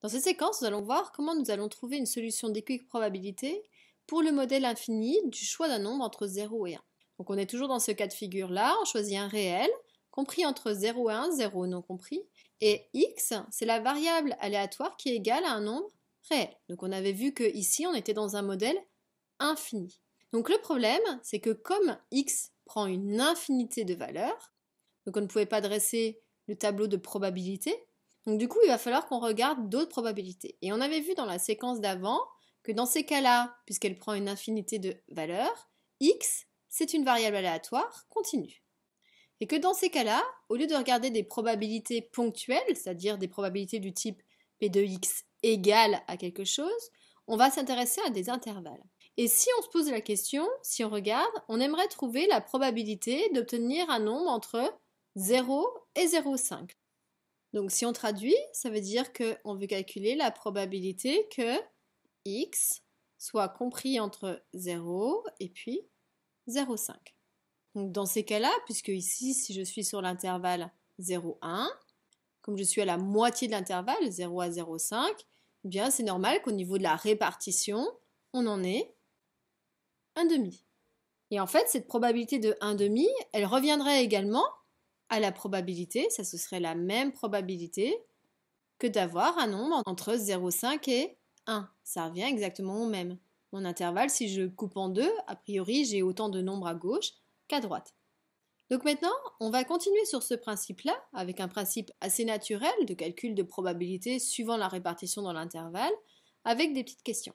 Dans cette séquence, nous allons voir comment nous allons trouver une solution d'équique probabilité pour le modèle infini du choix d'un nombre entre 0 et 1. Donc on est toujours dans ce cas de figure-là, on choisit un réel, compris entre 0 et 1, 0 non compris, et x, c'est la variable aléatoire qui est égale à un nombre réel. Donc on avait vu qu'ici, on était dans un modèle infini. Donc le problème, c'est que comme x prend une infinité de valeurs, donc on ne pouvait pas dresser le tableau de probabilité, donc du coup, il va falloir qu'on regarde d'autres probabilités. Et on avait vu dans la séquence d'avant que dans ces cas-là, puisqu'elle prend une infinité de valeurs, x, c'est une variable aléatoire continue. Et que dans ces cas-là, au lieu de regarder des probabilités ponctuelles, c'est-à-dire des probabilités du type p de x égale à quelque chose, on va s'intéresser à des intervalles. Et si on se pose la question, si on regarde, on aimerait trouver la probabilité d'obtenir un nombre entre 0 et 0,5. Donc si on traduit, ça veut dire qu'on veut calculer la probabilité que x soit compris entre 0 et puis 0,5. Donc dans ces cas-là, puisque ici, si je suis sur l'intervalle 0,1, comme je suis à la moitié de l'intervalle, 0 à 0,5, eh bien c'est normal qu'au niveau de la répartition, on en ait un demi. Et en fait, cette probabilité de 1,5, elle reviendrait également à la probabilité, ça ce serait la même probabilité que d'avoir un nombre entre 0,5 et 1. Ça revient exactement au même. Mon intervalle, si je coupe en deux, a priori j'ai autant de nombres à gauche qu'à droite. Donc maintenant, on va continuer sur ce principe-là, avec un principe assez naturel de calcul de probabilité suivant la répartition dans l'intervalle, avec des petites questions.